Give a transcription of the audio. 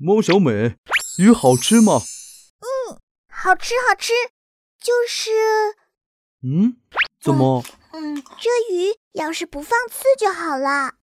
猫小美，鱼好吃吗？嗯，好吃好吃，就是，嗯，怎么？嗯，这鱼要是不放刺就好了。